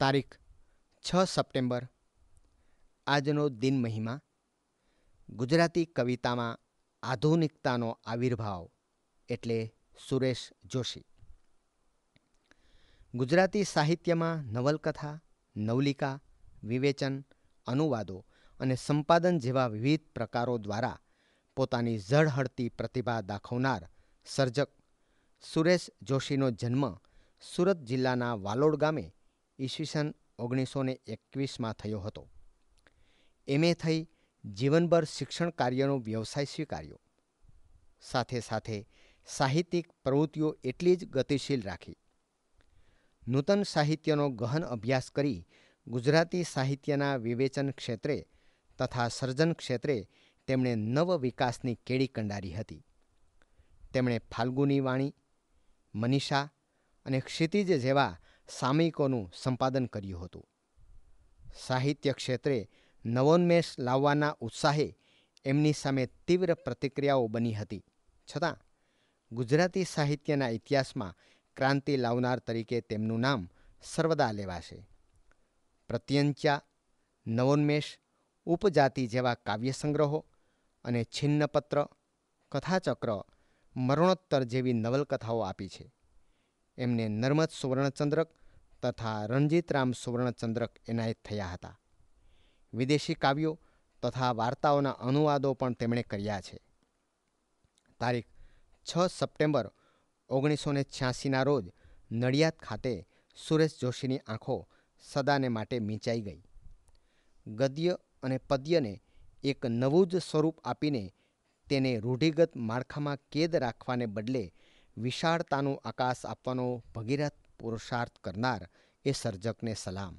તારીખ છ સપ્ટેમ્બર આજનો દિન મહિમા ગુજરાતી કવિતામાં આધુનિકતાનો આવિર્ભાવ એટલે સુરેશ જોશી ગુજરાતી સાહિત્યમાં નવલકથા નવલિકા વિવેચન અનુવાદો અને સંપાદન જેવા વિવિધ પ્રકારો દ્વારા પોતાની ઝળહળતી પ્રતિભા દાખવનાર સર્જક સુરેશ જોશીનો જન્મ સુરત જિલ્લાના વાલોડ ગામે ઈસવીસન ઓગણીસો ને એકવીસમાં થયો હતો એમએ થઈ જીવનભર શિક્ષણ કાર્યનો વ્યવસાય સ્વીકાર્યો સાથે સાથે સાહિત્યિક પ્રવૃત્તિઓ એટલી જ ગતિશીલ રાખી નૂતન સાહિત્યનો ગહન અભ્યાસ કરી ગુજરાતી સાહિત્યના વિવેચન ક્ષેત્રે તથા સર્જન ક્ષેત્રે તેમણે નવ વિકાસની કેળી કંડારી હતી તેમણે ફાલ્ગુની વાણી મનીષા અને ક્ષિતિજ જેવા સામયિકોનું સંપાદન કર્યું હતું સાહિત્ય ક્ષેત્રે નવોન્મેષ લાવવાના ઉત્સાહે એમની સામે તીવ્ર પ્રતિક્રિયાઓ બની હતી છતાં ગુજરાતી સાહિત્યના ઇતિહાસમાં ક્રાંતિ લાવનાર તરીકે તેમનું નામ સર્વદા લેવાશે પ્રત્યંચા નવોન્મેષ ઉપજાતિ જેવા કાવ્ય સંગ્રહો અને છિન્નપત્ર કથાચક્ર મરણોત્તર જેવી નવલકથાઓ આપી છે એમને નર્મદ સુવર્ણચંદ્રક તથા રણજીતરામ સુવર્ણચંદ્રક એનાયત થયા હતા વિદેશી કાવ્યો તથા વાર્તાઓના અનુવાદો પણ તેમણે કર્યા છે તારીખ છ સપ્ટેમ્બર ઓગણીસો ને છ્યાસીના રોજ નડિયાદ ખાતે સુરેશ જોશીની આંખો સદાને માટે મીંચાઈ ગઈ ગદ્ય અને પદ્યને એક નવું જ સ્વરૂપ આપીને તેને રૂઢિગત માળખામાં કેદ રાખવાને બદલે વિશાળતાનું આકાશ આપવાનો ભગીરથ પુરુષાર્થ કરનાર એ સર્જકને સલામ